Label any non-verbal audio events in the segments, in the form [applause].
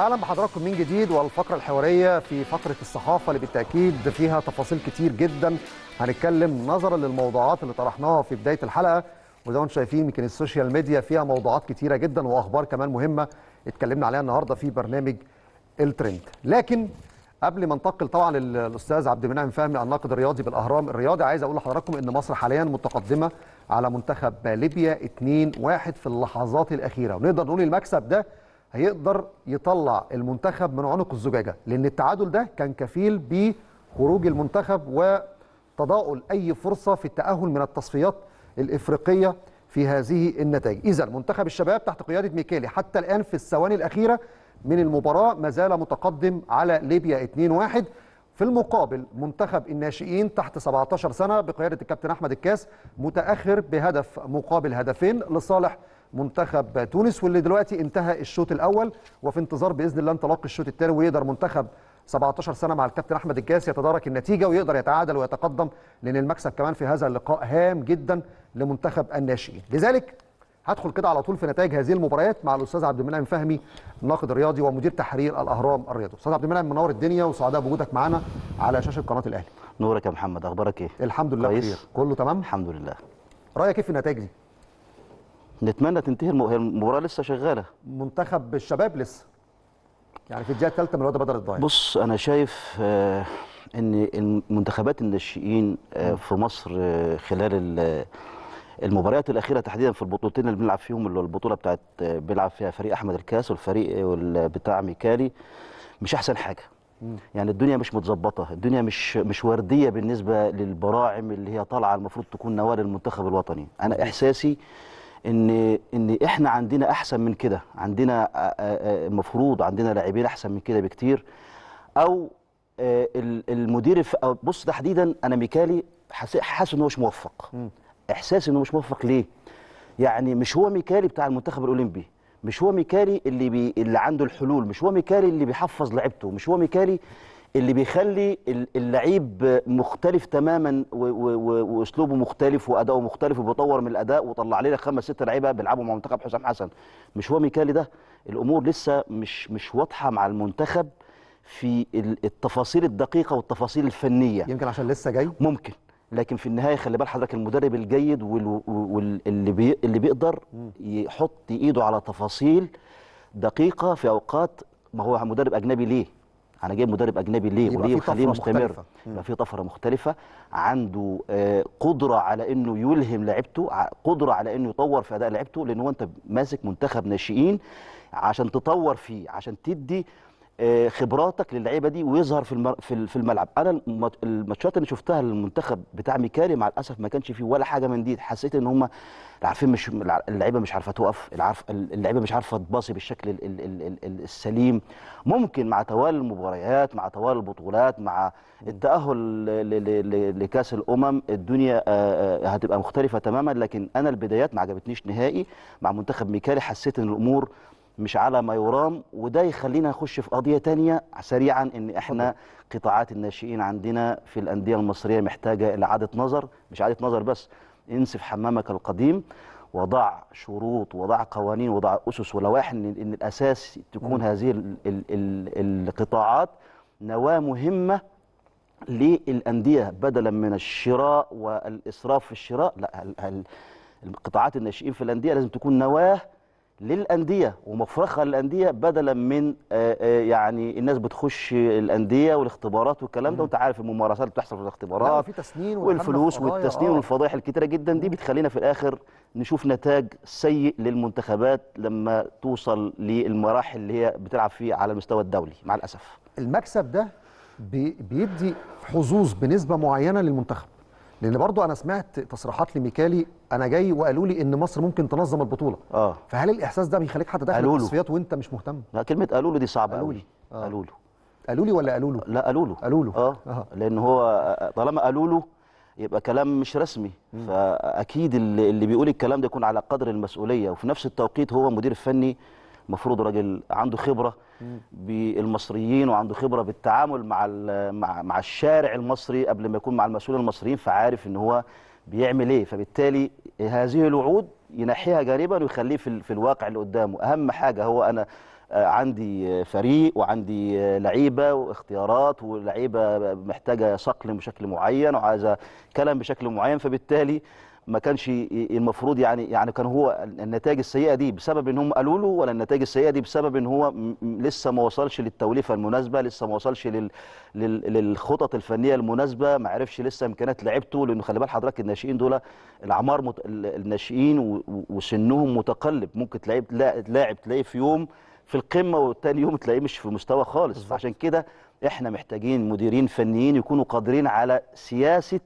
اهلا بحضراتكم من جديد والفقره الحواريه في فقره الصحافه اللي بالتاكيد فيها تفاصيل كتير جدا هنتكلم نظرا للموضوعات اللي طرحناها في بدايه الحلقه وزي ما انتم شايفين يمكن السوشيال ميديا فيها موضوعات كتيره جدا واخبار كمان مهمه اتكلمنا عليها النهارده في برنامج الترند لكن قبل ما انتقل طبعا للاستاذ عبد المنعم فهمي الناقد الرياضي بالاهرام الرياضي عايز اقول لحضراتكم ان مصر حاليا متقدمه على منتخب ليبيا 2-1 في اللحظات الاخيره ونقدر نقول المكسب ده هيقدر يطلع المنتخب من عنق الزجاجه لان التعادل ده كان كفيل بخروج المنتخب وتضاؤل اي فرصه في التاهل من التصفيات الافريقيه في هذه النتائج اذا منتخب الشباب تحت قياده ميكالي حتى الان في الثواني الاخيره من المباراه ما زال متقدم على ليبيا 2-1 في المقابل منتخب الناشئين تحت 17 سنه بقياده الكابتن احمد الكاس متاخر بهدف مقابل هدفين لصالح منتخب تونس واللي دلوقتي انتهى الشوط الاول وفي انتظار باذن الله انطلاق الشوط الثاني ويقدر منتخب 17 سنه مع الكابتن احمد الجاس يتدارك النتيجه ويقدر يتعادل ويتقدم لان المكسب كمان في هذا اللقاء هام جدا لمنتخب الناشئين لذلك هدخل كده على طول في نتائج هذه المباريات مع الاستاذ عبد المنعم فهمي الناقد الرياضي ومدير تحرير الاهرام الرياضي استاذ عبد المنعم منور الدنيا وسعداء بوجودك معانا على شاشه قناه الاهلي نورك يا محمد اخبارك ايه الحمد لله بخير كله تمام الحمد لله رايك ايه في النتائج دي نتمنى تنتهي المباراه لسه شغاله منتخب الشباب لسه يعني في الدقيقه الثالثه من الواد بدر الضايع بص انا شايف آه ان المنتخبات الناشئين آه في مصر آه خلال المباريات الاخيره تحديدا في البطولتين اللي بنلعب فيهم اللي البطوله بتاعت آه، بيلعب فيها فريق احمد الكاس والفريق آه، بتاع ميكالي مش احسن حاجه يعني الدنيا مش متظبطه الدنيا مش مش ورديه بالنسبه للبراعم اللي هي طالعه المفروض تكون نوال المنتخب الوطني انا احساسي ان ان احنا عندنا احسن من كده عندنا آه، آه، آه، المفروض عندنا لاعبين احسن من كده بكتير او المدير بص تحديدا انا ميكالي حاسس ان هو مش موفق احساس انه مش موفق ليه يعني مش هو ميكالي بتاع المنتخب الاولمبي مش هو ميكالي اللي بي اللي عنده الحلول مش هو ميكالي اللي بيحفظ لعبته مش هو ميكالي اللي بيخلي اللعيب مختلف تماما واسلوبه مختلف واداؤه مختلف وبيطور من الاداء وطلع لنا خمس ست لعيبه بيلعبوا مع منتخب حسام حسن مش هو ميكالي ده الامور لسه مش مش واضحه مع المنتخب في التفاصيل الدقيقه والتفاصيل الفنيه يمكن عشان لسه جاي ممكن لكن في النهايه خلي بال حضرتك المدرب الجيد واللي بي اللي بيقدر يحط ايده على تفاصيل دقيقه في اوقات ما هو مدرب اجنبي ليه انا جايب مدرب اجنبي ليه وليه وخليه مستمر يبقى في طفره مختلفه عنده آه، قدره على انه يلهم لعيبته قدره على انه يطور في اداء لعيبته لان هو انت ماسك منتخب ناشئين عشان تطور فيه عشان تدي آه، خبراتك للعيبه دي ويظهر في في الملعب انا الماتشات اللي شفتها للمنتخب بتاع ميكالي مع الاسف ما كانش فيه ولا حاجه من دي حسيت ان هم عارفين مش اللعيبه مش عارفه توقف اللعيبه مش عارفه تباصي بالشكل السليم ممكن مع توالي المباريات مع توالي البطولات مع التاهل لكاس الامم الدنيا آه، آه، هتبقى مختلفه تماما لكن انا البدايات ما عجبتنيش نهائي مع منتخب ميكالي حسيت ان الامور مش على ما يرام وده يخلينا نخش في قضيه تانية سريعا ان احنا قطاعات الناشئين عندنا في الانديه المصريه محتاجه لاعاده نظر مش اعاده نظر بس انسف حمامك القديم وضع شروط وضع قوانين وضع اسس ولوائح ان, الاساس تكون هذه القطاعات نواه مهمه للانديه بدلا من الشراء والاسراف في الشراء لا القطاعات الناشئين في الانديه لازم تكون نواه للانديه ومفرخه للانديه بدلا من آه، آه، يعني الناس بتخش الانديه والاختبارات والكلام ده وانت عارف الممارسات اللي بتحصل في الاختبارات في تسنين والفلوس والتسنين آه. والفضائح الكتيره جدا دي بتخلينا في الاخر نشوف نتاج سيء للمنتخبات لما توصل للمراحل اللي هي بتلعب فيه على المستوى الدولي مع الاسف المكسب ده بيدي حظوظ بنسبه معينه للمنتخب لان برضو انا سمعت تصريحات لميكالي انا جاي وقالوا لي ان مصر ممكن تنظم البطوله اه فهل الاحساس ده بيخليك حتى داخل التصفيات وانت مش مهتم لا كلمه قالوا له دي صعبه قالوا لي آه. قالوا له قالوا لي ولا قالوا له لا قالوا له قالوا له آه. آه. لان هو طالما قالوا له يبقى كلام مش رسمي مم. فاكيد اللي, بيقول الكلام ده يكون على قدر المسؤوليه وفي نفس التوقيت هو مدير فني المفروض راجل عنده خبره مم. بالمصريين وعنده خبره بالتعامل مع مع مع الشارع المصري قبل ما يكون مع المسؤولين المصريين فعارف ان هو بيعمل ايه فبالتالي هذه الوعود ينحيها جانبا ويخليه في, في الواقع اللي قدامه اهم حاجه هو انا آه، عندي آه، فريق وعندي آه، لعيبه واختيارات ولعيبه محتاجه صقل بشكل معين وعايزه كلام بشكل معين فبالتالي ما كانش المفروض يعني يعني كان هو النتائج السيئه دي بسبب ان هم قالوا له ولا النتائج السيئه دي بسبب ان هو لسه ما وصلش للتوليفه المناسبه لسه ما وصلش لل للخطط الفنيه المناسبه ما عرفش لسه امكانيات لعبته لانه خلي بال حضرتك الناشئين دول الاعمار مت... الناشئين وسنهم متقلب ممكن تلاعب لاعب تلاقيه في يوم في القمه والتاني يوم تلاقيه مش في مستوى خالص بالضبط. فعشان كده احنا محتاجين مديرين فنيين يكونوا قادرين على سياسه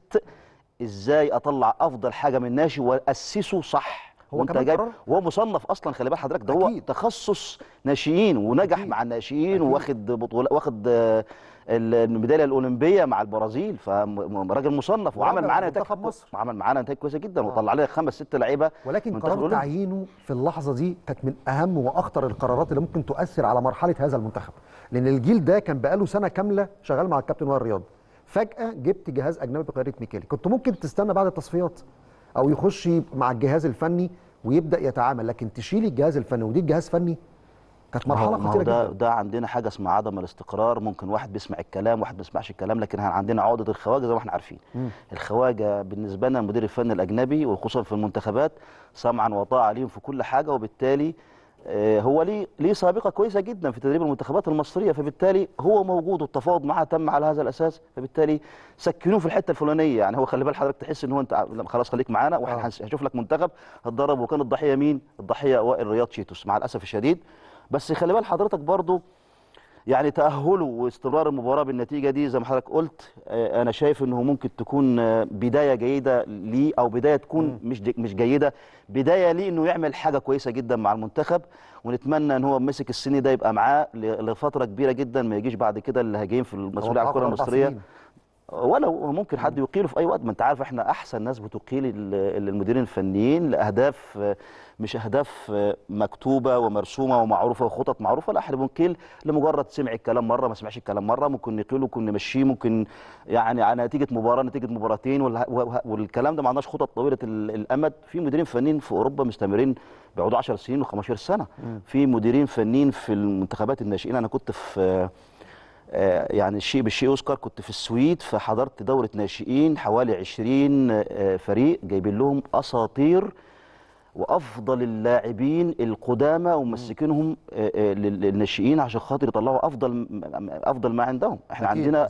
ازاي اطلع افضل حاجه من ناشي واسسه صح هو كمان جايب هو مصنف اصلا خلي بال حضرتك ده هو تخصص ناشئين ونجح أكيد. مع الناشئين وواخد بطوله واخد آه، الميداليه الاولمبيه مع البرازيل فراجل مصنف وعمل معانا وعمل معانا نتائج كويسه جدا آه. وطلع لنا خمس ست لعيبه ولكن قرار تعيينه في اللحظه دي كانت من اهم واخطر القرارات اللي ممكن تؤثر على مرحله هذا المنتخب لان الجيل ده كان بقاله سنه كامله شغال مع الكابتن وائل رياض فجاه جبت جهاز اجنبي بقياده ميكالي كنت ممكن تستنى بعد التصفيات او يخش مع الجهاز الفني ويبدا يتعامل لكن تشيلي الجهاز الفني ودي الجهاز فني كانت مرحله خطيره جدا. ده عندنا حاجه اسمها عدم الاستقرار ممكن واحد بيسمع الكلام واحد ما بيسمعش الكلام لكن عندنا عقده الخواجه زي ما احنا عارفين م. الخواجه بالنسبه لنا المدير الفني الاجنبي وخصوصا في المنتخبات سمعا وطاعه ليهم في كل حاجه وبالتالي آه، هو ليه ليه سابقه كويسه جدا في تدريب المنتخبات المصريه فبالتالي هو موجود والتفاوض معاه تم على هذا الاساس فبالتالي سكنوه في الحته الفلانيه يعني هو خلي بال حضرتك تحس ان هو انت خلاص خليك معانا واحنا آه. هنشوف لك منتخب هتدرب وكان الضحيه مين؟ الضحيه وائل رياض شيتوس مع الاسف الشديد بس خلي بال حضرتك برضه يعني تاهله واستمرار المباراه بالنتيجه دي زي ما حضرتك قلت آه، انا شايف انه ممكن تكون آه، بدايه جيده ليه او بدايه تكون مش مش جيده بدايه ليه انه يعمل حاجه كويسه جدا مع المنتخب ونتمنى ان هو مسك السن ده يبقى معاه لفتره كبيره جدا ما يجيش بعد كده هجين في المسؤوليه عن الكره المصريه ولو ممكن حد يقيله في اي وقت ما انت عارف احنا احسن ناس بتقيل المديرين الفنيين لاهداف آه، مش اهداف آه، مكتوبه ومرسومه ومعروفه وخطط معروفه لا احنا بنقيل لمجرد سمع الكلام مره ما سمعش الكلام مره ممكن نقيله ممكن نمشيه ممكن يعني على نتيجه مباراه نتيجه مباراتين والكلام ده ما عندناش خطط طويله الامد في مديرين فنيين في اوروبا مستمرين بيقعدوا 10 سنين و15 سنه في مديرين فنيين في المنتخبات الناشئين انا كنت في آه، آه، يعني الشيء بالشيء اذكر كنت في السويد فحضرت دوره ناشئين حوالي 20 فريق جايبين لهم اساطير وافضل اللاعبين القدامى وممسكينهم آه، آه، للناشئين عشان خاطر يطلعوا افضل افضل ما عندهم احنا عندنا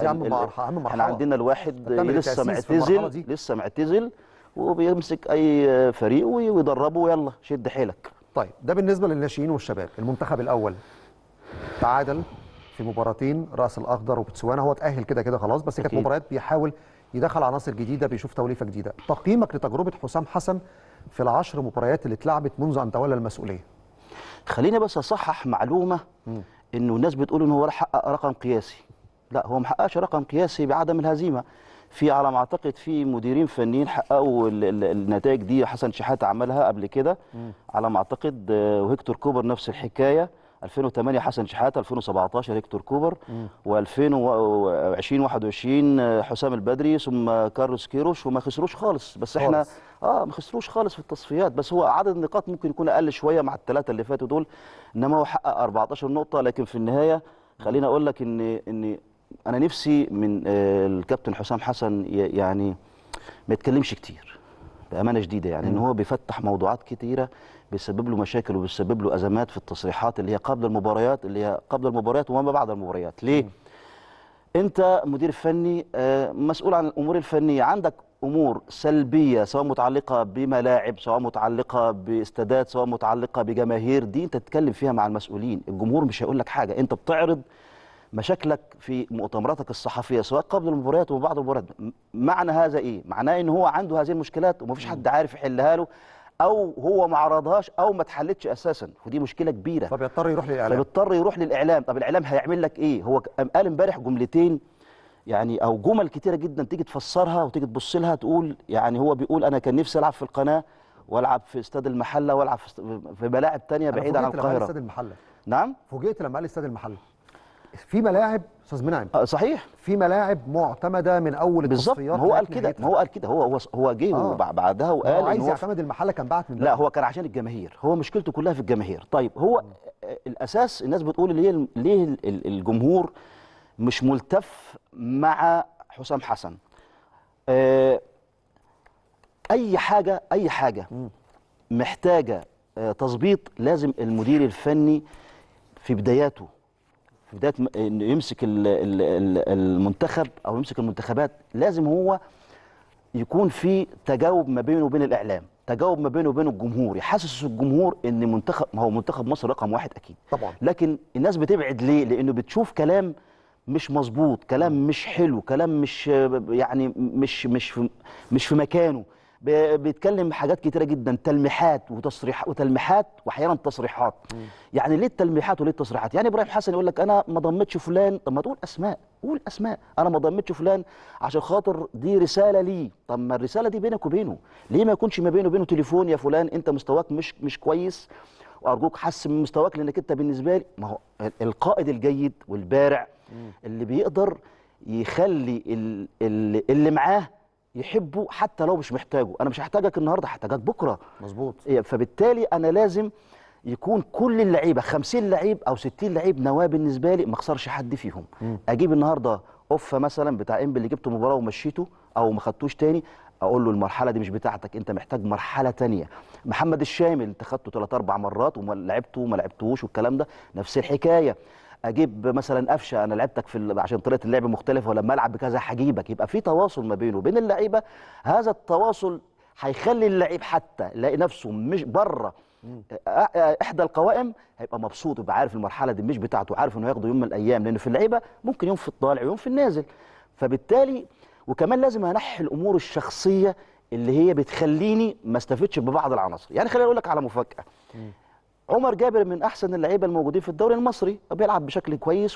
احنا عندنا الواحد إيه؟ لسه معتزل لسه معتزل وبيمسك اي فريق ويدربه ويلا شد حيلك طيب ده بالنسبه للناشئين والشباب المنتخب الاول تعادل في مباراتين راس الاخضر وبتسوانا هو اتاهل كده كده خلاص بس كانت مباريات بيحاول يدخل عناصر جديده بيشوف توليفه جديده تقييمك لتجربه حسام حسن في العشر مباريات اللي اتلعبت منذ ان تولى المسؤوليه خليني بس اصحح معلومه انه الناس بتقول ان هو حقق رقم قياسي لا هو ما حققش رقم قياسي بعدم الهزيمه في على ما اعتقد في مديرين فنيين حققوا النتائج دي حسن شحاته عملها قبل كده على ما اعتقد آه، وهيكتور كوبر نفس الحكايه 2008 حسن شحاته 2017 هيكتور كوبر و2020 21 حسام البدري ثم كارلوس كيروش وما خسروش خالص بس خالص. احنا اه ما خسروش خالص في التصفيات بس هو عدد النقاط ممكن يكون اقل شويه مع الثلاثه اللي فاتوا دول انما هو حقق 14 نقطه لكن في النهايه خليني اقول لك ان ان انا نفسي من آه، الكابتن حسام حسن يعني ما يتكلمش كتير بامانه شديده يعني ان هو بيفتح موضوعات كتيره بيسبب له مشاكل وبيسبب له ازمات في التصريحات اللي هي قبل المباريات اللي هي قبل المباريات وما بعد المباريات ليه م. انت مدير فني آه، مسؤول عن الامور الفنيه عندك امور سلبيه سواء متعلقه بملاعب سواء متعلقه باستادات سواء متعلقه بجماهير دي انت تتكلم فيها مع المسؤولين الجمهور مش هيقول لك حاجه انت بتعرض مشاكلك في مؤتمراتك الصحفيه سواء قبل المباريات وبعد المباريات معنى هذا ايه معناه ان هو عنده هذه المشكلات ومفيش حد عارف يحلها له او هو ما عرضهاش او ما اتحلتش اساسا ودي مشكله كبيره فبيضطر يروح للاعلام فبيضطر يروح للاعلام طب الاعلام هيعمل لك ايه هو قال امبارح جملتين يعني او جمل كتيره جدا تيجي تفسرها وتيجي تبص لها تقول يعني هو بيقول انا كان نفسي العب في القناه والعب في استاد المحله والعب في ملاعب ثانيه بعيده عن القاهره استاد المحله نعم فوجئت لما قال استاد المحله في ملاعب استاذ منعم آه، صحيح في ملاعب معتمده من اول بالظبط هو قال كده هو قال كده هو هو جه آه. وبعدها وقال هو عايز هو يعتمد المحله كان بعت من لا هو كان عشان الجماهير هو مشكلته كلها في الجماهير طيب هو م. آه. آه، الاساس الناس بتقول ليه ليه الجمهور مش ملتف مع حسام حسن اي حاجه اي حاجه محتاجه تظبيط لازم المدير الفني في بداياته في بدايه انه يمسك المنتخب او يمسك المنتخبات لازم هو يكون في تجاوب ما بينه وبين الاعلام تجاوب ما بينه وبين الجمهور يحسس الجمهور ان منتخب ما هو منتخب مصر رقم واحد اكيد طبعا لكن الناس بتبعد ليه لانه بتشوف كلام مش مظبوط كلام مش حلو كلام مش يعني مش مش في مش في مكانه بيتكلم حاجات كتيره جدا تلميحات وتصريح وتلميحات واحيانا تصريحات يعني ليه التلميحات وليه التصريحات يعني ابراهيم حسن يقول لك انا ما ضمتش فلان طب ما تقول اسماء قول اسماء انا ما ضمتش فلان عشان خاطر دي رساله لي طب ما الرساله دي بينك وبينه ليه ما يكونش ما بينه وبينه تليفون يا فلان انت مستواك مش مش كويس وارجوك حسن من مستواك لانك انت بالنسبه لي ما هو القائد الجيد والبارع اللي بيقدر يخلي اللي, اللي معاه يحبه حتى لو مش محتاجه انا مش هحتاجك النهارده هحتاجك بكره مظبوط إيه، فبالتالي انا لازم يكون كل اللعيبه 50 لعيب او 60 لعيب نواه بالنسبه لي ما اخسرش حد فيهم م. اجيب النهارده اوفا مثلا بتاع امبي اللي جبته مباراه ومشيته او ما خدتوش تاني اقول له المرحله دي مش بتاعتك انت محتاج مرحله تانية محمد الشامل انت خدته 3 4 مرات وما لعبته وما لعبتوش والكلام ده نفس الحكايه اجيب مثلا قفشه انا لعبتك في عشان طريقه اللعب مختلفه ولما العب بكذا هجيبك يبقى في تواصل ما بينه وبين اللعيبه هذا التواصل هيخلي اللعيب حتى يلاقي نفسه مش بره احدى القوائم هيبقى مبسوط يبقى عارف المرحله دي مش بتاعته عارف انه هياخده يوم من الايام لان في اللعيبه ممكن يوم في الطالع ويوم في النازل فبالتالي وكمان لازم انحي الامور الشخصيه اللي هي بتخليني ما استفدش ببعض العناصر يعني خليني اقول لك على مفاجاه عمر جابر من احسن اللعيبه الموجودين في الدوري المصري بيلعب بشكل كويس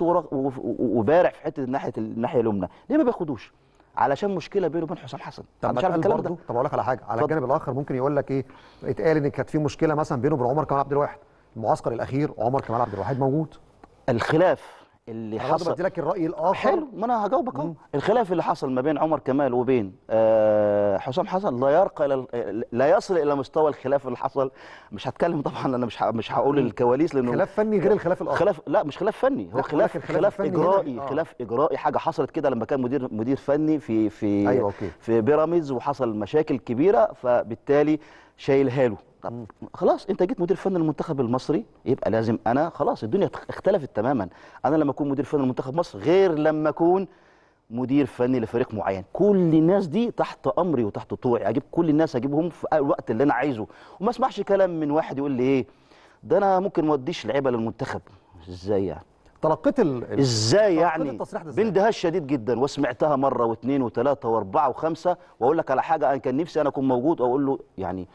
وبارع في حته ناحيه الناحيه اليمنى ليه ما بياخدوش علشان مشكله بينه وبين حسام حسن طب مش عارف الكلام ده طب اقول لك على حاجه على الجانب الاخر ممكن يقول لك ايه اتقال ان كانت في مشكله مثلا بينه وبين عمر كمال عبد الواحد المعسكر الاخير عمر كمال عبد الواحد موجود الخلاف اللي حصل بدي لك الراي الاخر حلو ما انا هجاوبك اهو الخلاف اللي حصل ما بين عمر كمال وبين آه حسام حسن لا يرقى الى لا يصل الى مستوى الخلاف اللي حصل مش هتكلم طبعا انا مش مش هقول الكواليس لانه خلاف فني غير الخلاف الاخر خلاف لا مش خلاف فني هو خلاف خلاف اجرائي آه. خلاف اجرائي حاجه حصلت كده لما كان مدير مدير فني في في أيوة أوكي. في بيراميدز وحصل مشاكل كبيره فبالتالي شايلها له طب خلاص انت جيت مدير فن المنتخب المصري يبقى لازم انا خلاص الدنيا اختلفت تماما انا لما اكون مدير فن المنتخب مصر غير لما اكون مدير فني لفريق معين كل الناس دي تحت امري وتحت طوعي اجيب كل الناس اجيبهم في الوقت اللي انا عايزه وما اسمعش كلام من واحد يقول لي ايه ده انا ممكن ما اوديش لعيبه للمنتخب ازاي يعني تلقيت ال... ازاي يعني باندهاش شديد جدا وسمعتها مره واثنين وثلاثه واربعه وخمسه واقول لك على حاجه انا كان نفسي انا اكون موجود واقول له يعني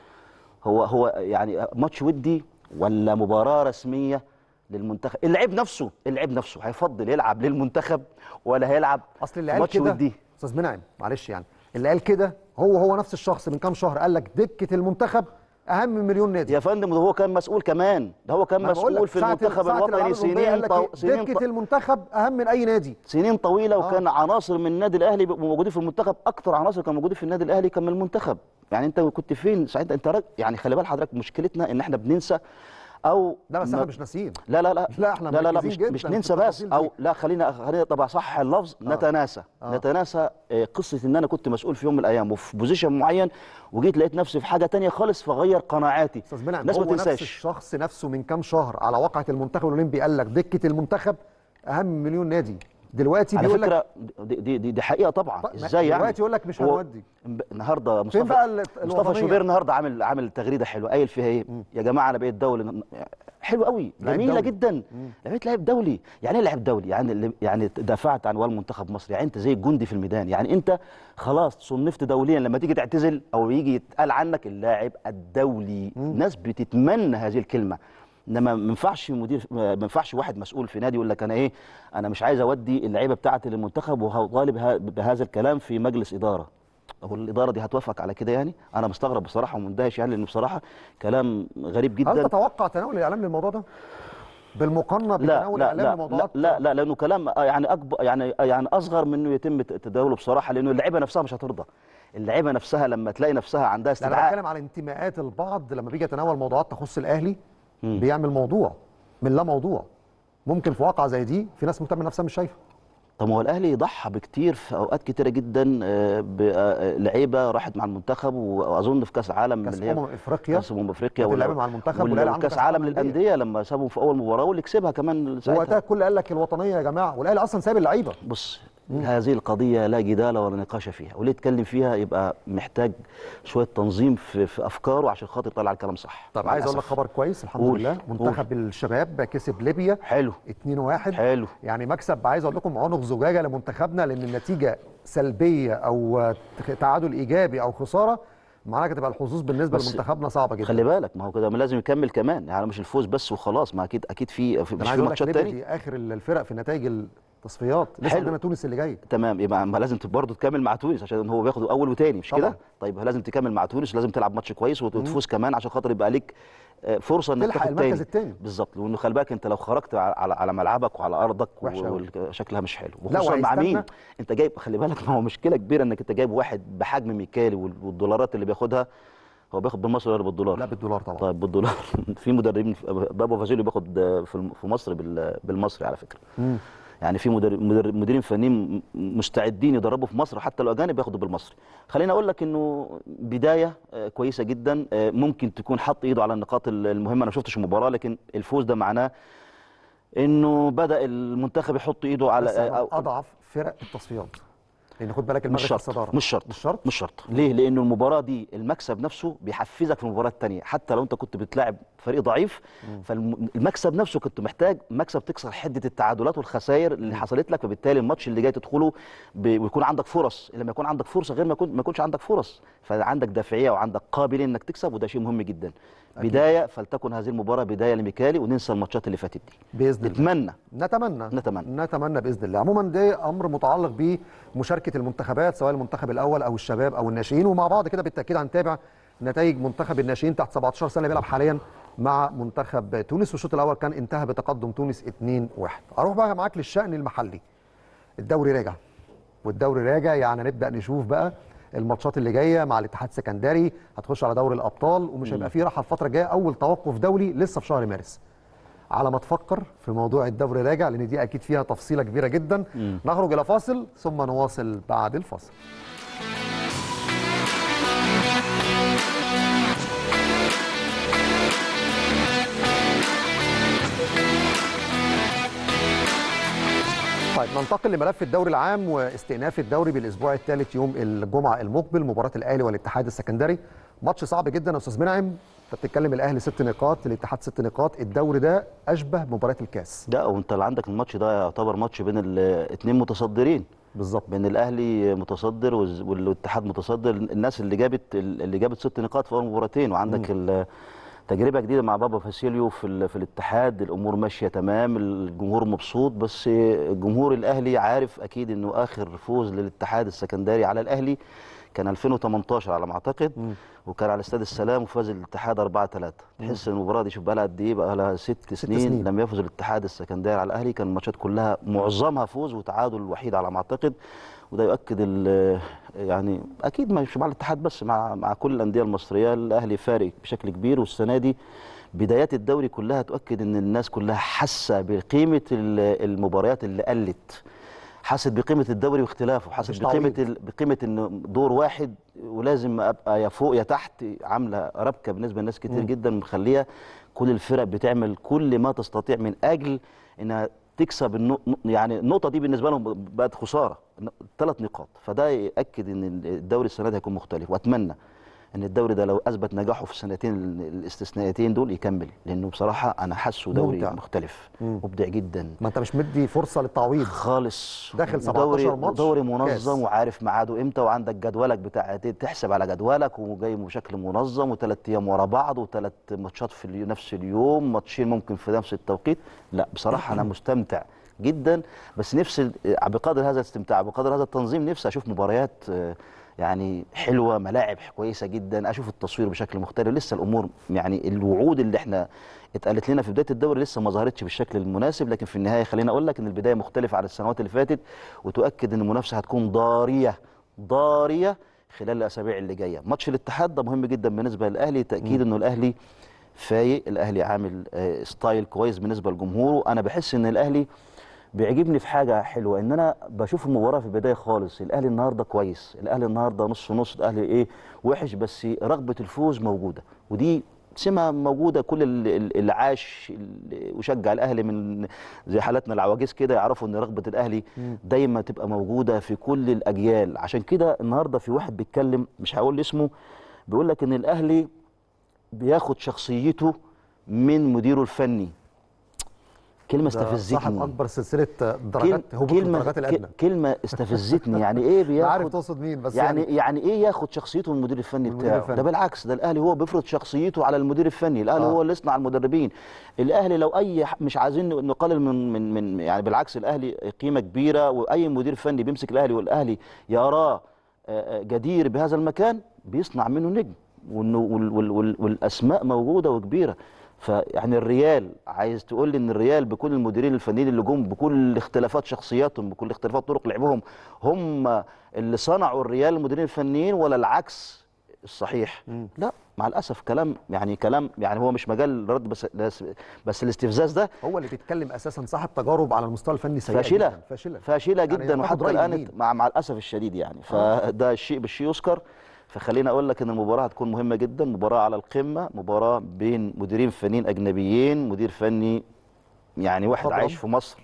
هو هو يعني ماتش ودي ولا مباراه رسميه للمنتخب اللعيب نفسه اللعيب نفسه هيفضل يلعب للمنتخب ولا هيلعب اصل اللي قال كده استاذ منعم معلش يعني اللي قال كده هو هو نفس الشخص من كام شهر قال لك دكه المنتخب اهم مليون نادي يا فندم ده هو كان مسؤول كمان ده هو كان مسؤول في المنتخب الوطني سنين طويله سنين دكه المنتخب اهم من اي نادي سنين طويله آه. وكان عناصر من النادي الاهلي موجودين في المنتخب اكتر عناصر كانوا موجودين في النادي الاهلي كان من المنتخب يعني انت كنت فين ساعتها انت رج... يعني خلي بال حضرتك مشكلتنا ان احنا بننسى او لا بس احنا مش ناسيين لا لا لا لا احنا لا لا, لا مش, مش ننسى بس او لا خلينا خلينا طبعا صح اللفظ آه. نتناسى آه. نتناسى آه، قصه ان انا كنت مسؤول في يوم من الايام وفي بوزيشن معين وجيت لقيت نفسي في حاجه ثانيه خالص فغير قناعاتي استاذ منعم الناس ما تنساش نفس الشخص نفسه من كام شهر على واقعه المنتخب الاولمبي قال لك دكه المنتخب اهم مليون نادي دلوقتي بيقول لك على فكره دي, دي, دي, حقيقه طبعا ازاي يعني دلوقتي يقول لك مش هنودي النهارده مصطفى بقى مصطفى شوبير النهارده عامل عامل تغريده حلوه قايل فيها ايه يا جماعه انا بقيت دولي حلو قوي جميله جدا بقيت لاعب دولي يعني ايه لاعب دولي يعني يعني دافعت عن وال منتخب مصر يعني انت زي الجندي في الميدان يعني انت خلاص صنفت دوليا لما تيجي تعتزل او يجي يتقال عنك اللاعب الدولي ناس بتتمنى هذه الكلمه انما ما ينفعش مدير ما ينفعش واحد مسؤول في نادي يقول لك انا ايه انا مش عايز اودي اللعيبه بتاعتي للمنتخب وهطالب بهذا الكلام في مجلس اداره هو الاداره دي هتوافق على كده يعني انا مستغرب بصراحه ومندهش يعني لان بصراحه كلام غريب جدا هل تتوقع تناول الاعلام للموضوع ده بالمقارنه بتناول الاعلام للموضوع لا لا لا لانه كلام آه، يعني اكبر يعني آه، يعني اصغر من انه يتم تداوله بصراحه لانه اللعيبه نفسها مش هترضى اللعيبه نفسها لما تلاقي نفسها عندها استدعاء انا بتكلم على انتماءات البعض لما بيجي يتناول موضوعات تخص الاهلي مم. بيعمل موضوع من لا موضوع ممكن في واقعه زي دي في ناس مهتمه نفسها مش شايفه طب هو الاهلي يضحى بكتير في اوقات كتيره جدا آه، بلعيبه آه، راحت مع المنتخب واظن في كاس عالم كاس امم افريقيا كاس امم افريقيا واللعيبه مع المنتخب واللعيبه كاس عالم للانديه لما سابوا في اول مباراه واللي كسبها كمان ساعتها وقتها كل قال لك الوطنيه يا جماعه والاهلي اصلا ساب اللعيبه بص هذه القضية لا جدال ولا نقاش فيها واللي يتكلم فيها يبقى محتاج شوية تنظيم في, في أفكاره عشان خاطر يطلع الكلام صح طب عايز أقول لك خبر كويس الحمد قول. لله منتخب قول. الشباب كسب ليبيا حلو 2-1 حلو يعني مكسب عايز أقول لكم عنق زجاجة لمنتخبنا لأن النتيجة سلبية أو تعادل إيجابي أو خسارة معناها تبقى الحظوظ بالنسبه لمنتخبنا صعبه جدا خلي بالك ما هو كده لازم يكمل كمان يعني مش الفوز بس وخلاص ما اكيد اكيد في مش في ماتشات تاني اخر الفرق في نتائج تصفيات لسه عندنا تونس اللي جاي تمام يبقى ما لازم برضه تكمل مع تونس عشان هو بياخده اول وثاني مش كده طيب لازم تكمل مع تونس لازم تلعب ماتش كويس وتفوز كمان عشان خاطر يبقى ليك آه، فرصه انك تلحق المركز الثاني بالظبط وانه خلي بالك انت لو خرجت على على ملعبك وعلى ارضك وشكلها مش حلو وخصوصا مع مين انت جايب خلي بالك ما هو مشكله كبيره انك انت جايب واحد بحجم ميكالي والدولارات اللي بياخدها هو بياخد بالمصري ولا بالدولار؟ لا بالدولار طبعا طيب بالدولار [laughs] في مدربين بابا فازيلو بياخد في مصر بالمصري على فكره مم. يعني في مديرين فنيين مستعدين يدربوا في مصر حتى لو اجانب ياخدوا بالمصري خليني اقول لك انه بدايه آه، كويسه جدا آه، ممكن تكون حط ايده على النقاط المهمه انا ما شفتش المباراه لكن الفوز ده معناه انه بدا المنتخب يحط ايده على آه، اضعف فرق التصفيات لان يعني خد بالك المغرب الصداره مش شرط مش شرط مش شرط ليه لانه المباراه دي المكسب نفسه بيحفزك في المباراه الثانيه حتى لو انت كنت بتلاعب فريق ضعيف فالمكسب نفسه كنت محتاج مكسب تكسر حده التعادلات والخسائر اللي حصلت لك فبالتالي الماتش اللي جاي تدخله ويكون عندك فرص لما يكون عندك فرصه غير ما يكون ما يكونش عندك فرص فعندك دافعيه وعندك قابليه انك تكسب وده شيء مهم جدا أكيد. بدايه فلتكن هذه المباراه بدايه لميكالي وننسى الماتشات اللي فاتت دي باذن الله نتمنى نتمنى نتمنى نتمنى باذن الله عموما ده امر متعلق بمشاركه المنتخبات سواء المنتخب الاول او الشباب او الناشئين ومع بعض كده بالتاكيد هنتابع نتائج منتخب الناشئين تحت 17 سنه بيلعب حاليا مع منتخب تونس والشوط الاول كان انتهى بتقدم تونس 2-1 اروح بقى معاك للشان المحلي الدوري راجع والدوري راجع يعني نبدا نشوف بقى الماتشات اللي جايه مع الاتحاد السكندري هتخش على دوري الابطال ومش هيبقى فيه راحه الفتره الجايه اول توقف دولي لسه في شهر مارس على ما تفكر في موضوع الدوري راجع لان دي اكيد فيها تفصيله كبيره جدا مم. نخرج الى فاصل ثم نواصل بعد الفاصل طيب ننتقل لملف الدوري العام واستئناف الدوري بالاسبوع الثالث يوم الجمعه المقبل مباراه الاهلي والاتحاد السكندري ماتش صعب جدا يا استاذ منعم انت بتتكلم الاهلي ست نقاط الاتحاد ست نقاط الدوري ده اشبه بمباراه الكاس لا وانت اللي عندك الماتش ده يعتبر ماتش بين الاثنين متصدرين بالظبط بين الاهلي متصدر والاتحاد متصدر الناس اللي جابت اللي جابت ست نقاط في اول مباراتين وعندك تجربه جديده مع بابا فاسيليو في, في الاتحاد الامور ماشيه تمام الجمهور مبسوط بس جمهور الاهلي عارف اكيد انه اخر فوز للاتحاد السكندري على الاهلي كان 2018 على ما اعتقد وكان على استاد السلام وفاز الاتحاد 4 3 تحس المباراه دي شوف بقى لها قد ايه بقى لها ست سنين, سنين لم يفز الاتحاد السكندري على الاهلي كان الماتشات كلها معظمها فوز وتعادل الوحيد على ما اعتقد وده يؤكد يعني اكيد مش مع الاتحاد بس مع مع كل الانديه المصريه الاهلي فارق بشكل كبير والسنه دي بدايات الدوري كلها تؤكد ان الناس كلها حاسه بقيمه المباريات اللي قلت حاسس بقيمه الدوري واختلافه حاسس بقيمه بقيمه ان دور واحد ولازم ابقى يا فوق يا تحت عامله ربكه بالنسبه لناس كتير م. جدا مخليها كل الفرق بتعمل كل ما تستطيع من اجل انها تكسب يعني النقطه دي بالنسبه لهم بقت خساره ثلاث نقاط فده ياكد ان الدوري السنه دي هيكون مختلف واتمنى ان الدوري ده لو اثبت نجاحه في السنتين الاستثنائيتين دول يكمل لانه بصراحه انا حاسه دوري ممتع. مختلف مبدع جدا ما انت مش مدي فرصه للتعويض خالص داخل 17 ماتش دوري منظم كاس. وعارف ميعاده امتى وعندك جدولك بتاع تحسب على جدولك وجاي بشكل منظم وثلاث ايام ورا بعض وثلاث ماتشات في نفس اليوم ماتشين ممكن في نفس التوقيت لا بصراحه انا مستمتع جدا بس نفسي آه، بقدر هذا الاستمتاع بقدر هذا التنظيم نفسي اشوف مباريات آه، يعني حلوه ملاعب كويسه جدا اشوف التصوير بشكل مختلف لسه الامور يعني الوعود اللي احنا اتقالت لنا في بدايه الدوري لسه ما ظهرتش بالشكل المناسب لكن في النهايه خلينا اقول لك ان البدايه مختلفه عن السنوات اللي فاتت وتؤكد ان المنافسه هتكون ضاريه ضاريه خلال الاسابيع اللي جايه ماتش الاتحاد ده مهم جدا بالنسبه للاهلي تاكيد انه الاهلي فايق الاهلي عامل آه، ستايل كويس بالنسبه لجمهوره انا بحس ان الاهلي بيعجبني في حاجه حلوه ان انا بشوف المباراه في البدايه خالص الاهلي النهارده كويس الاهلي النهارده نص نص الاهلي ايه وحش بس رغبه الفوز موجوده ودي سمه موجوده كل اللي عاش وشجع الاهلي من زي حالاتنا العواجيز كده يعرفوا ان رغبه الاهلي دايما تبقى موجوده في كل الاجيال عشان كده النهارده في واحد بيتكلم مش هقول اسمه بيقول لك ان الاهلي بياخد شخصيته من مديره الفني كلمه استفزتني صاحب اكبر سلسله درجات هبوط الدرجات الادنى كلمه استفزتني يعني ايه [laughs] بياخد عارف تقصد مين بس يعني يعني, يعني ايه ياخد شخصيته من المدير الفني بتاعه الفني. ده بالعكس ده الاهلي هو بيفرض شخصيته على المدير الفني الاهلي آه. هو اللي يصنع المدربين الاهلي لو اي مش عايزين نقلل من من من يعني بالعكس الاهلي قيمه كبيره واي مدير فني بيمسك الاهلي والاهلي يراه آه، آه، جدير بهذا المكان بيصنع منه نجم والاسماء موجوده وكبيره فيعني الريال عايز تقول لي ان الريال بكل المديرين الفنيين اللي جم بكل اختلافات شخصياتهم بكل اختلافات طرق لعبهم هم اللي صنعوا الريال المديرين الفنيين ولا العكس الصحيح لا مع الاسف كلام يعني كلام يعني هو مش مجال رد بس بس, بس الاستفزاز ده هو اللي بيتكلم اساسا صاحب تجارب على المستوى الفني سيئه فاشله جداً. فاشله فاشله يعني جدا يعني وحتى الان مع مع الاسف الشديد يعني آه. فده الشيء بالشيء يذكر فخلينا اقول لك ان المباراه هتكون مهمه جدا مباراه على القمه مباراه بين مديرين فنيين اجنبيين مدير فني يعني واحد طبعا. عايش في مصر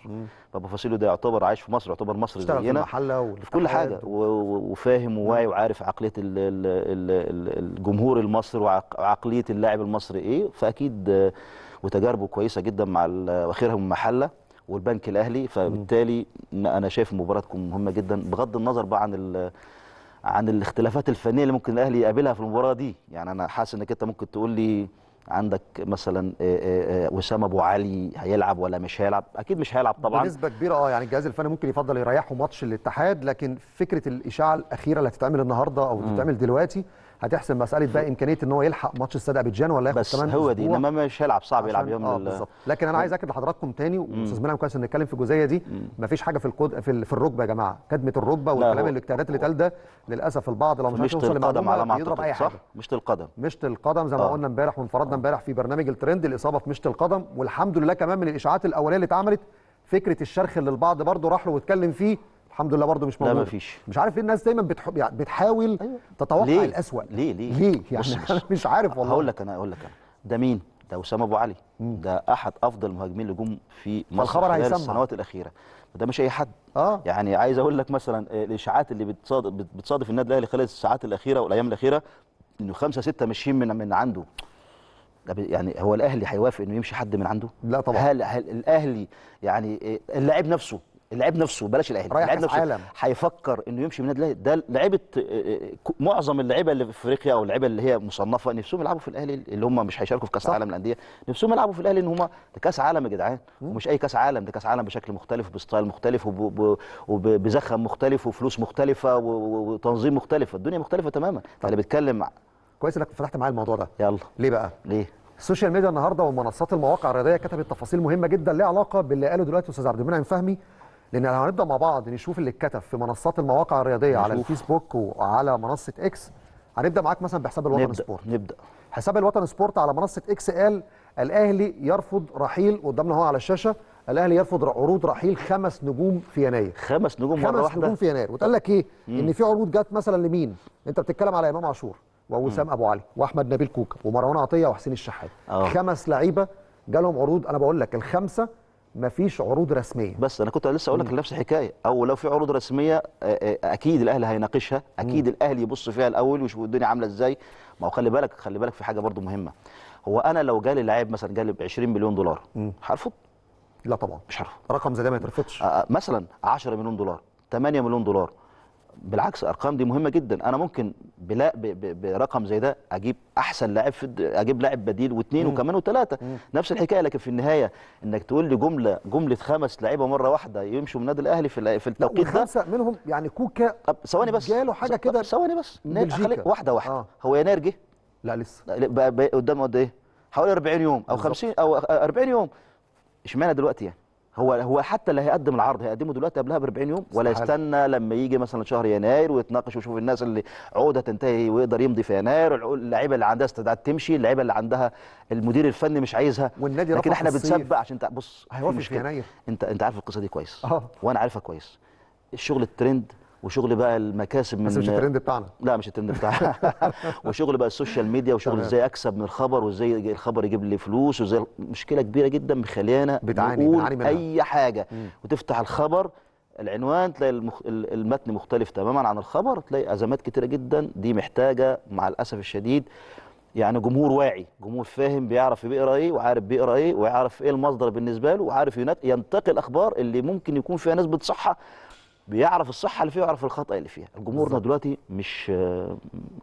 بابا ده يعتبر عايش في مصر يعتبر مصري زينا في, في كل حاجه وفاهم وواعي وعارف عقليه ال ال ال الجمهور المصري وعقليه اللاعب المصري ايه فاكيد آه، وتجاربه كويسه جدا مع واخرها من محله والبنك الاهلي فبالتالي انا شايف المباراه تكون مهمه جدا بغض النظر بقى عن عن الاختلافات الفنيه اللي ممكن الاهلي يقابلها في المباراه دي يعني انا حاسس انك انت ممكن تقول لي عندك مثلا آه، آه، آه، وسام ابو علي هيلعب ولا مش هيلعب اكيد مش هيلعب طبعا بنسبه كبيره اه يعني الجهاز الفني ممكن يفضل يريحه ماتش الاتحاد لكن فكره الاشاعه الاخيره اللي هتتعمل النهارده او تتعمل دلوقتي هتحسم مساله بقى امكانيه ان هو يلحق ماتش استاد ابيجان ولا ياخد بس هو دي انما مش هيلعب صعب يلعب يوم اه بالظبط لكن انا عايز اكد لحضراتكم تاني واستاذ ملعم كويس ان نتكلم في الجزئيه دي مفيش حاجه في القد... في, الركبه يا جماعه كدمه الركبه والكلام الاجتهادات اللي اتقال ده للاسف البعض لو مش عارف يوصل لمعلومه يضرب اي حاجه مشط القدم مشط القدم زي ما آه. قلنا امبارح وانفردنا امبارح في برنامج الترند الاصابه في مشط القدم والحمد لله كمان من الاشاعات الاوليه اللي اتعملت فكره الشرخ اللي البعض برضه راح له واتكلم فيه الحمد لله برضه مش موجود لا مفيش مش عارف ليه الناس دايما بتح... يعني بتحاول أيوة. تتوقع ليه؟ الاسوأ ليه ليه ليه يعني بص بص. [laughs] مش عارف والله هقول لك انا هقول لك انا ده مين ده اسامه ابو علي مم. ده احد افضل مهاجمين جم في مصر خلال السنوات الاخيره ده مش اي حد آه. يعني عايز اقول لك مثلا آه، الاشاعات اللي بتصادف بتصادف النادي الاهلي خلال الساعات الاخيره والايام الاخيره انه خمسه سته ماشيين من من عنده يعني هو الاهلي هيوافق انه يمشي حد من عنده؟ لا طبعا هل, هل الاهلي يعني آه، اللاعب نفسه اللاعب نفسه بلاش الاهلي اللاعب نفسه هيفكر انه يمشي من النادي ده لعيبه معظم اللعيبه اللي في افريقيا او اللعيبه اللي هي مصنفه نفسهم يلعبوا في الاهلي اللي هم مش هيشاركوا في كاس العالم للانديه نفسهم يلعبوا في الاهلي ان هم ده كاس عالم يا جدعان ومش اي كاس عالم ده كاس عالم بشكل مختلف بستايل مختلف وبزخم مختلف وفلوس مختلفه وتنظيم مختلف الدنيا مختلفه تماما فانا بتكلم كويس انك فتحت معايا الموضوع ده يلا ليه بقى ليه السوشيال ميديا النهارده ومنصات المواقع الرياضيه كتبت تفاصيل مهمه جدا ليها علاقه باللي قاله دلوقتي استاذ عبد المنعم فهمي لان لو هنبدا مع بعض نشوف اللي اتكتب في منصات المواقع الرياضيه نشوف. على الفيسبوك وعلى منصه اكس هنبدا معاك مثلا بحساب الوطن نبدأ. سبورت نبدا حساب الوطن سبورت على منصه اكس قال الاهلي يرفض رحيل قدامنا اهو على الشاشه الاهلي يرفض عروض رحيل خمس نجوم في يناير خمس نجوم خمس مره واحده خمس نجوم في يناير وتقال لك ايه مم. ان في عروض جت مثلا لمين انت بتتكلم على امام عاشور ووسام ابو علي واحمد نبيل كوكا ومروان عطيه وحسين الشحات آه. خمس لعيبه جالهم عروض انا بقول لك الخمسه مفيش عروض رسميه بس انا كنت لسه اقول لك نفس الحكايه او لو في عروض رسميه اكيد الاهلي هيناقشها اكيد الاهلي يبص فيها الاول ويشوف الدنيا عامله ازاي ما هو خلي بالك خلي بالك في حاجه برضو مهمه هو انا لو جالي لعيب مثلا جالي ب 20 مليون دولار هرفض لا طبعا مش هرفض رقم زي ده ما يترفضش مثلا 10 مليون دولار 8 مليون دولار بالعكس ارقام دي مهمه جدا انا ممكن بلا برقم زي ده اجيب احسن لاعب في اجيب لاعب بديل واثنين وكمان وثلاثه نفس الحكايه لكن في النهايه انك تقول لي جمله جمله خمس لعيبه مره واحده يمشوا من النادي الاهلي في في التوقيت ده خمسه منهم يعني كوكا طب ثواني بس جاله حاجه كده ثواني بس واحده واحده آه. هو يناير جه لا لسه بقى قدامه قد ايه حوالي 40 يوم او 50 او 40 آه، يوم اشمعنى دلوقتي يعني هو هو حتى اللي هيقدم العرض هيقدمه دلوقتي قبلها ب 40 يوم ولا يستنى لما يجي مثلا شهر يناير ويتناقش ويشوف الناس اللي عقودها تنتهي ويقدر يمضي في يناير اللعيبه اللي عندها استعداد تمشي اللعيبه اللي عندها المدير الفني مش عايزها والنادي لكن احنا بنسبق عشان بص هيوافق في يناير انت انت عارف القصه دي كويس أوه. وانا عارفها كويس الشغل الترند وشغل بقى المكاسب من بس مش الترند بتاعنا لا مش الترند بتاعنا [laughs] وشغل بقى السوشيال ميديا وشغل ازاي اكسب من الخبر وازاي الخبر يجيب لي فلوس وازاي مشكله كبيره جدا مخليانا بتعاني بتعاني منها اي حاجه مم. وتفتح الخبر العنوان تلاقي المخ... المتن مختلف تماما عن الخبر تلاقي ازمات كتيره جدا دي محتاجه مع الاسف الشديد يعني جمهور واعي جمهور فاهم بيعرف بيقرا ايه وعارف بيقرا ايه ويعرف ايه المصدر بالنسبه له وعارف ينتقي الاخبار اللي ممكن يكون فيها نسبه صحه بيعرف الصحه اللي فيها ويعرف الخطا اللي فيها جمهورنا دلوقتي مش آه،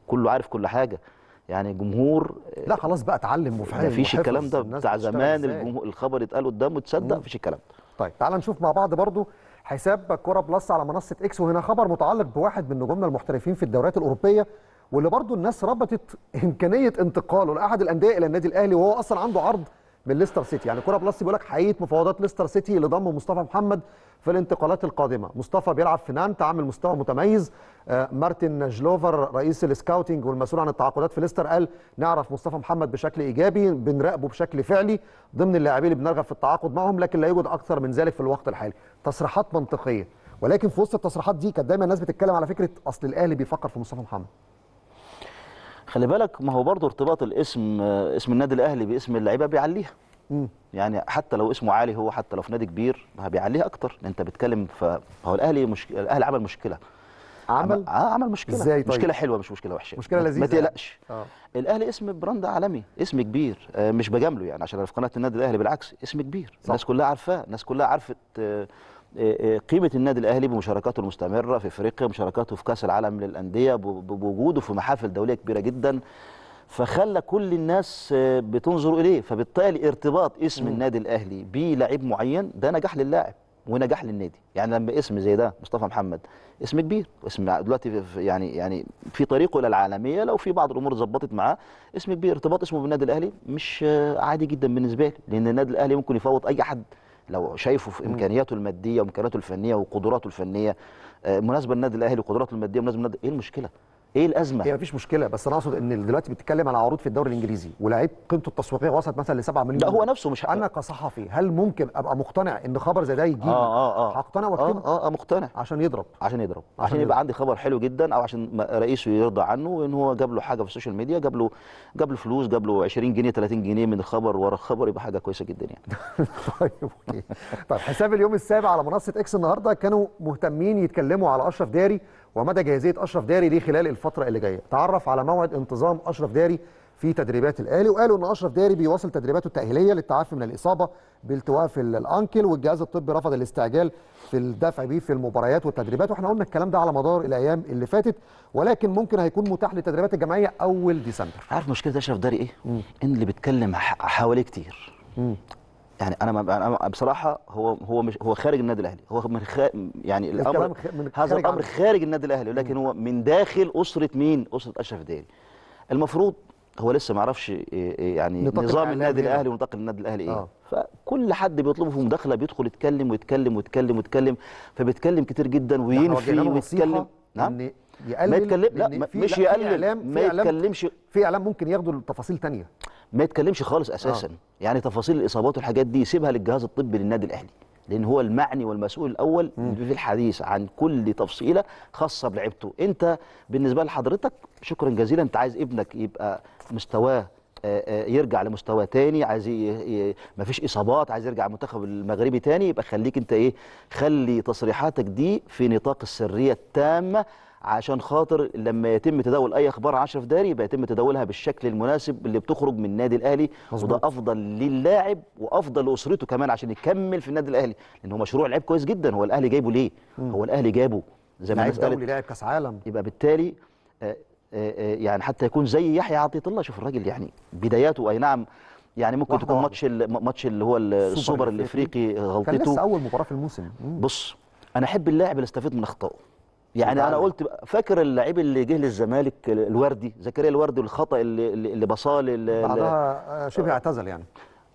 كله عارف كل حاجه يعني جمهور آه، لا خلاص بقى اتعلم وفهم مفيش الكلام ده بتاع زمان الجمهور الخبر يتقال قدامه تصدق مفيش الكلام ده طيب تعال نشوف مع بعض برضو حساب كوره بلس على منصه اكس وهنا خبر متعلق بواحد من نجومنا المحترفين في الدوريات الاوروبيه واللي برضو الناس ربطت امكانيه انتقاله لاحد الانديه الى النادي الاهلي وهو اصلا عنده عرض من ليستر سيتي يعني كوره بلس بيقول لك حقيقه مفاوضات ليستر سيتي لضم مصطفى محمد في الانتقالات القادمه مصطفى بيلعب في نانت عامل مستوى متميز آه، مارتن جلوفر رئيس السكاوتنج والمسؤول عن التعاقدات في ليستر قال نعرف مصطفى محمد بشكل ايجابي بنراقبه بشكل فعلي ضمن اللاعبين اللي بنرغب في التعاقد معهم لكن لا يوجد اكثر من ذلك في الوقت الحالي تصريحات منطقيه ولكن في وسط التصريحات دي كانت دايما الناس بتتكلم على فكره اصل الاهلي بيفكر في مصطفى محمد خلي بالك ما هو برضه ارتباط الاسم آه، اسم النادي الاهلي باسم اللعيبه بيعليها يعني حتى لو اسمه عالي هو حتى لو في نادي كبير ما بيعليها اكتر انت بتتكلم فهو الاهلي مش الاهلي عمل مشكله عمل اه عمل مشكله ازاي طيب؟ مشكله حلوه مش مشكله وحشه مشكله لذيذه ما يعني. تقلقش آه. الاهلي اسم براند عالمي اسم كبير آه، مش بجامله يعني عشان في قناه النادي الاهلي بالعكس اسم كبير صح. الناس كلها عارفاه الناس كلها عارفه آه قيمه النادي الاهلي بمشاركاته المستمره في افريقيا بمشاركاته في كاس العالم للانديه بوجوده في محافل دوليه كبيره جدا فخلى كل الناس آه، بتنظر اليه فبالتالي ارتباط اسم النادي الاهلي بلاعب معين ده نجاح للاعب ونجاح للنادي يعني لما اسم زي ده مصطفى محمد اسم كبير اسم دلوقتي يعني يعني في طريقه الى العالميه لو في بعض الامور ظبطت معاه اسم كبير ارتباط اسمه بالنادي الاهلي مش آه، عادي جدا بالنسبه لي لان النادي الاهلي ممكن يفوت اي حد لو شايفه في امكانياته الماديه وامكانياته الفنيه وقدراته الفنيه آه، مناسبه للنادي الاهلي وقدراته الماديه مناسبه للنادي ايه المشكله ايه الازمه هي مفيش مشكله بس انا اقصد ان دلوقتي بتتكلم على عروض في الدوري الانجليزي ولاعيب قيمته التسويقيه وصلت مثلا ل 7 مليون لا هو نفسه مش انا كصحفي هل ممكن ابقى مقتنع ان خبر زي ده يجي اه اه اه هقتنع واكتبه اه اه, آه مقتنع عشان يضرب عشان يضرب عشان, عشان يبقى عندي خبر حلو جدا او عشان رئيسه يرضى عنه ان هو جاب له حاجه في السوشيال ميديا جاب له جاب له فلوس جاب له 20 جنيه 30 جنيه من الخبر ورا الخبر يبقى حاجه كويسه جدا يعني [laughs] طيب طيب حساب اليوم السابع على منصه اكس النهارده كانوا مهتمين يتكلموا على اشرف داري ومدى جاهزيه اشرف داري ليه خلال الفتره اللي جايه تعرف على موعد انتظام اشرف داري في تدريبات الاهلي وقالوا ان اشرف داري بيواصل تدريباته التاهيليه للتعافي من الاصابه بالتواء في الانكل والجهاز الطبي رفض الاستعجال في الدفع بيه في المباريات والتدريبات واحنا قلنا الكلام ده على مدار الايام اللي فاتت ولكن ممكن هيكون متاح للتدريبات الجماعيه اول ديسمبر عارف مشكله اشرف داري ايه ان اللي بيتكلم حواليه كتير يعني انا انا بصراحه هو هو مش هو خارج النادي الاهلي هو من يعني خ... يعني الامر من هذا الامر خارج النادي الاهلي ولكن هو من داخل اسره مين اسره اشرف ديل المفروض هو لسه ما يعرفش إيه- إيه يعني نظام النادي إيه؟ الاهلي ونطاق النادي الاهلي ايه آه. فكل حد بيطلبه في مداخله بيدخل يتكلم ويتكلم ويتكلم ويتكلم فبيتكلم كتير جدا وينفي ويتكلم نعم يقلل ما يتكلم لا مش يقلل ما يتكلمش في اعلام ممكن ياخدوا التفاصيل ثانيه ما يتكلمش خالص اساسا آه. يعني تفاصيل الاصابات والحاجات دي سيبها للجهاز الطبي للنادي الاهلي لان هو المعني والمسؤول الاول م. في الحديث عن كل تفصيله خاصه بلعبته انت بالنسبه لحضرتك شكرا جزيلا انت عايز ابنك يبقى مستواه آه، آه، يرجع لمستوى تاني عايز ما فيش اصابات عايز يرجع المنتخب المغربي تاني يبقى خليك انت ايه خلي تصريحاتك دي في نطاق السريه التامه عشان خاطر لما يتم تداول اي اخبار عشرة في داري يتم تداولها بالشكل المناسب اللي بتخرج من النادي الاهلي مزبوط. وده افضل للاعب وافضل لاسرته كمان عشان يكمل في النادي الاهلي لان هو مشروع لعيب كويس جدا هو الاهلي جايبه ليه م. هو الاهلي جابه زي ما الناس قالت لاعب كاس عالم يبقى بالتالي آه، آه، آه، يعني حتى يكون زي يحيى عطيه الله شوف الراجل يعني بداياته اي نعم يعني ممكن تكون ماتش ماتش اللي هو السوبر الافريقي غلطته كان لسه اول مباراه في الموسم بص انا احب اللاعب اللي استفيد من اخطائه يعني انا قلت فاكر اللعيب اللي جه للزمالك الوردي زكريا الوردي والخطا اللي اللي بصال بعدها شبه اعتزل يعني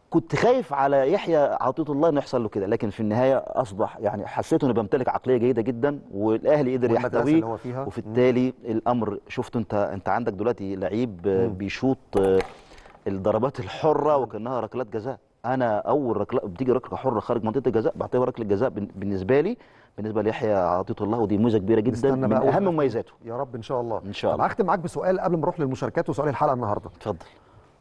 كنت خايف على يحيى عطيه الله انه يحصل له كده لكن في النهايه اصبح يعني حسيته انه بيمتلك عقليه جيده جدا والاهلي قدر يحتويه وفي التالي الامر شفت انت انت عندك دلوقتي لعيب بيشوط آه، الضربات الحره وكانها ركلات جزاء انا اول ركله بتيجي ركله حره خارج منطقه الجزاء بعتبرها ركله جزاء بالنسبه لي بالنسبه ليحيى عطيه الله ودي ميزه كبيره جدا من اهم مميزاته يا رب ان شاء الله ان شاء الله هختم معاك بسؤال قبل ما نروح للمشاركات وسؤال الحلقه النهارده اتفضل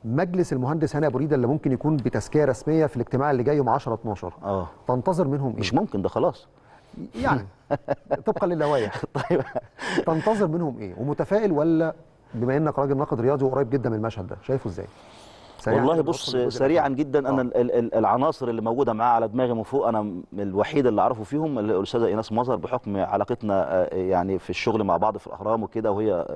مجلس المهندس هاني ابو ريده اللي ممكن يكون بتزكيه رسميه في الاجتماع اللي جاي يوم 10 12 اه تنتظر منهم ايه؟ مش ممكن ده خلاص يعني [laughs] طبقا للهوايه طيب تنتظر منهم ايه؟ ومتفائل ولا بما انك راجل ناقد رياضي وقريب جدا من المشهد ده شايفه ازاي؟ والله بص سريعا جدا انا آه. العناصر اللي موجوده معاه على دماغي من فوق انا الوحيد اللي اعرفه فيهم الاستاذه ايناس مظهر بحكم علاقتنا آه، يعني في الشغل مع بعض في الاهرام وكده وهي آه،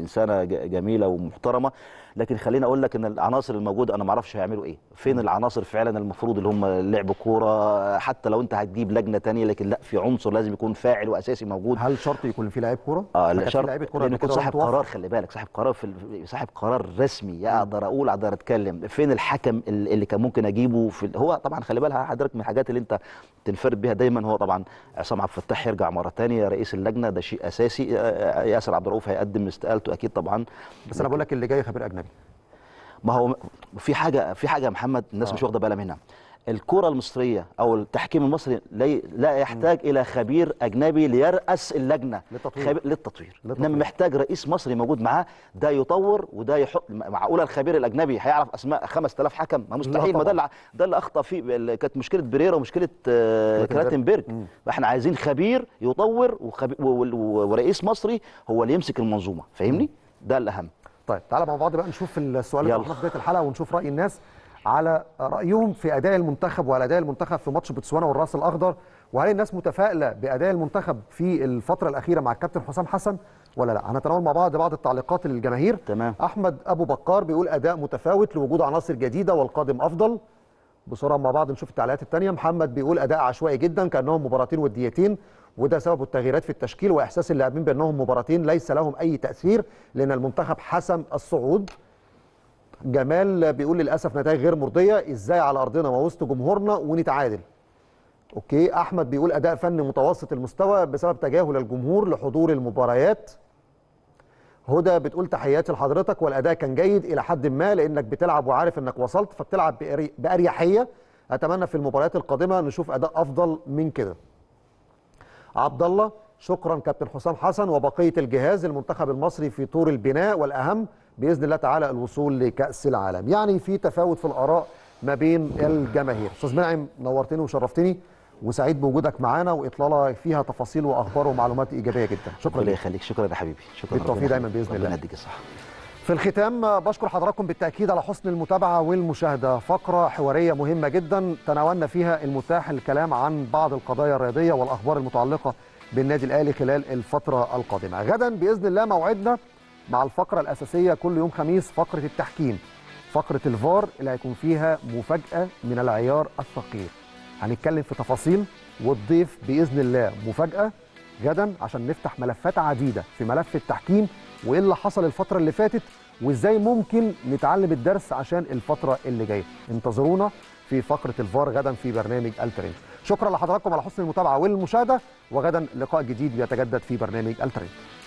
انسانه جميله ومحترمه لكن خليني اقول لك ان العناصر الموجوده انا ما اعرفش هيعملوا ايه فين العناصر فعلا المفروض اللي هم لعب كوره حتى لو انت هتجيب لجنه ثانيه لكن لا في عنصر لازم يكون فاعل واساسي موجود هل شرط يكون في لعيب كوره اه لا شرط يكون صاحب قرار خلي بالك صاحب قرار في صاحب قرار رسمي اقدر اقول اقدر اتكلم الحكم فين الحكم اللي كان ممكن اجيبه في هو طبعا خلي بالها حضرتك من الحاجات اللي انت تنفرد بها دايما هو طبعا عصام عبد الفتاح يرجع مره ثانيه رئيس اللجنه ده شيء اساسي ياسر عبد الرؤوف هيقدم استقالته اكيد طبعا بس انا بقول لك اللي جاي خبير اجنبي ما هو في حاجه في حاجه يا محمد الناس آه. مش واخده بالها منها الكرة المصرية أو التحكيم المصري لا يحتاج إلى خبير أجنبي ليرأس اللجنة للتطوير, خبي... للتطوير. للتطوير. إنما محتاج رئيس مصري موجود معاه ده يطور وده يحط معقولة الخبير الأجنبي هيعرف أسماء 5000 حكم ما مستحيل ما ده ده اللي أخطأ فيه كانت مشكلة بريرا ومشكلة آه، كراتنبرج فإحنا عايزين خبير يطور و... ورئيس مصري هو اللي يمسك المنظومة فاهمني؟ ده الأهم طيب تعالى مع بعض بقى نشوف السؤال اللي في بداية الحلقة ونشوف رأي الناس على رايهم في اداء المنتخب وعلى اداء المنتخب في ماتش بوتسوانا والراس الاخضر وهل الناس متفائله باداء المنتخب في الفتره الاخيره مع الكابتن حسام حسن ولا لا هنتناول مع بعض بعض التعليقات للجماهير تمام. احمد ابو بكار بيقول اداء متفاوت لوجود عناصر جديده والقادم افضل بسرعه مع بعض نشوف التعليقات الثانيه محمد بيقول اداء عشوائي جدا كانهم مباراتين وديتين وده سبب التغييرات في التشكيل واحساس اللاعبين بانهم مباراتين ليس لهم اي تاثير لان المنتخب حسم الصعود جمال بيقول للاسف نتائج غير مرضيه ازاي على ارضنا ووسط جمهورنا ونتعادل اوكي احمد بيقول اداء فني متوسط المستوى بسبب تجاهل الجمهور لحضور المباريات هدى بتقول تحياتي لحضرتك والاداء كان جيد الى حد ما لانك بتلعب وعارف انك وصلت فبتلعب باريحيه اتمنى في المباريات القادمه نشوف اداء افضل من كده عبد الله شكرا كابتن حسام حسن وبقيه الجهاز المنتخب المصري في طور البناء والاهم باذن الله تعالى الوصول لكاس العالم يعني في تفاوت في الاراء ما بين الجماهير استاذ منعم نورتني وشرفتني وسعيد بوجودك معانا واطلاله فيها تفاصيل واخبار ومعلومات ايجابيه جدا شكرا لك يخليك شكرا يا حبيبي شكرا بالتوفيق دايما باذن الله يديك الصحه في الختام بشكر حضراتكم بالتاكيد على حسن المتابعه والمشاهده فقره حواريه مهمه جدا تناولنا فيها المتاح الكلام عن بعض القضايا الرياضيه والاخبار المتعلقه بالنادي الاهلي خلال الفتره القادمه غدا باذن الله موعدنا مع الفقرة الأساسية كل يوم خميس فقرة التحكيم فقرة الفار اللي هيكون فيها مفاجأة من العيار الثقيل هنتكلم في تفاصيل والضيف بإذن الله مفاجأة غدا عشان نفتح ملفات عديدة في ملف التحكيم وإيه اللي حصل الفترة اللي فاتت وإزاي ممكن نتعلم الدرس عشان الفترة اللي جاية انتظرونا في فقرة الفار غدا في برنامج الترند شكرا لحضراتكم على حسن المتابعة والمشاهدة وغدا لقاء جديد بيتجدد في برنامج الترند